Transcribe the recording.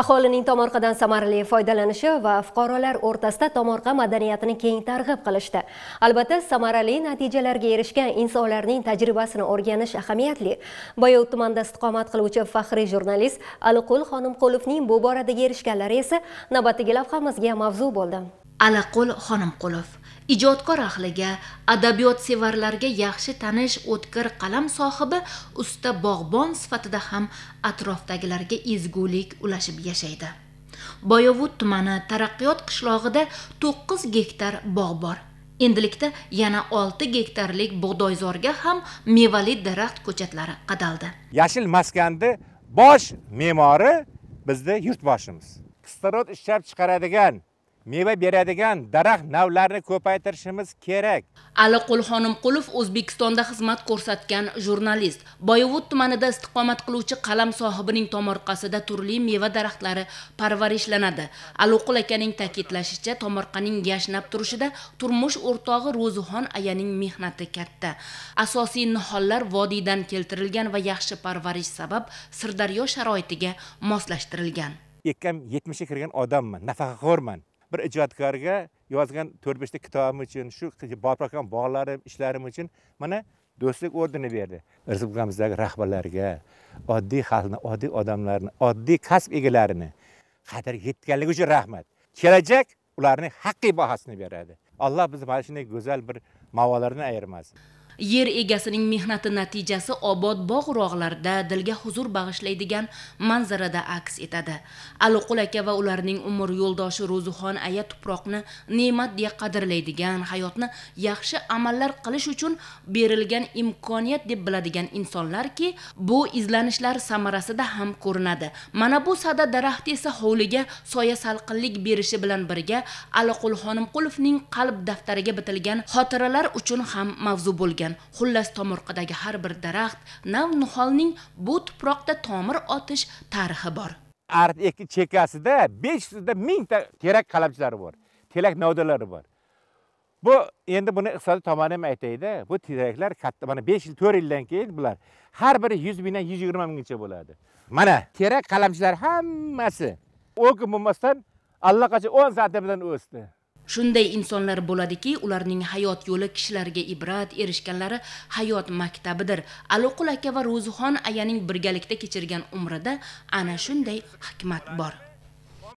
aholining tomorqadan samarali foydalanishi va fuqarolar o'rtasida tomorqa madaniyatini keng targ'ib qilishdi albatta samarali natijalarga erishgan insonlarning tajribasini o'rganish ahamiyatli boyov tumanida istiqomat qiluvchi faxriy jurnalist aliqul xonimqulovning bu boradagi erishganlari esa navbatdagi lavhamizga mavzu bo'ldi alaqul xonimqulov ijodkor ahliga sevarlarga yaxshi tanish o'tkir qalam sohibi usta bog'bon sifatida ham atrofdagilarga ezgulik ulashib yashaydi boyovut tumani taraqqiyot qishlog'ida 9 gektar bog' bor endilikda yana 6 gektarlik bug'doyzorga ham mevali daraxt ko'chatlari qadaldi yashil maskanni bosh me'mori bizni yurtboshimiz kislorod ishlab chiqaradigan meva beradigan daraxt navlarini ko'paytirishimiz kerak aliqul qulov o'zbekistonda xizmat ko'rsatgan jurnalist boyovut tumanida istiqomat qiluvchi qalam sohibining tomorqasida turli meva daraxtlari parvarishlanadi aliqul akaning ta'kidlashicha tomorqaning yashnab turishida turmush o'rtog'i ro'zixon ayaning mehnati katta asosiy nihollar vodiydan keltirilgan va yaxshi parvarish sabab sirdaryo sharoitiga moslashtirilgan ekkam yetmishga kirgan odamman nafaxaxo'rman bir ijodkorga yozgan to'rt beshta kitobim uchun shu borib qolgan bog'larim ishlarim uchun mana do'stlik ordeni berdi respublikamizdagi rahbarlarga oddiy xalqni oddiy odamlarni oddiy kasb egalarini qadriga yetganligi uchun rahmat kelajak ularning haqiqiy bahosini beradi alloh bizni mana shunday go'zal bir mavolardan ayirmasin yer egasining mehnati natijasi obod bog' rog'larda dilga huzur bag'ishlaydigan manzarada aks etadi aliqul aka va ularning umr yo'ldoshi ro'zixon aya tuproqni ne'mat deya qadrlaydigan hayotni yaxshi amallar qilish uchun berilgan imkoniyat deb biladigan insonlarki bu izlanishlar samarasida ham ko'rinadi mana bu sada daraxti esa hovliga soya salqinlik berishi bilan birga aliqul xonimqulovning qalb daftariga bitilgan xotiralar uchun ham mavzu bo'lgan bo'lgan xullas tomorqadagi har bir daraxt nav nuholning bu tuproqda tomir otish tarixi bor art eki chekasida 500 da mingta terak qalamchilari bor terak novdalari bor bu endi buni iqtisodiy tomoni ham aytaydi bu teraklar katta mana 5 yil to'rt yildan keyin bular har biri 100 mingdan 120 minggacha bo'ladi mana terak qalamchilar hammasi o'ki bo'lmasdan allaqachon 10 santimetrdan o'sdi shunday insonlar bo'ladiki ularning hayot yo'li kishilarga ibrat erishganlari hayot maktabidir Aloqul aka va ro'zixon ayaning birgalikda kechirgan umrida ana shunday hikmat bor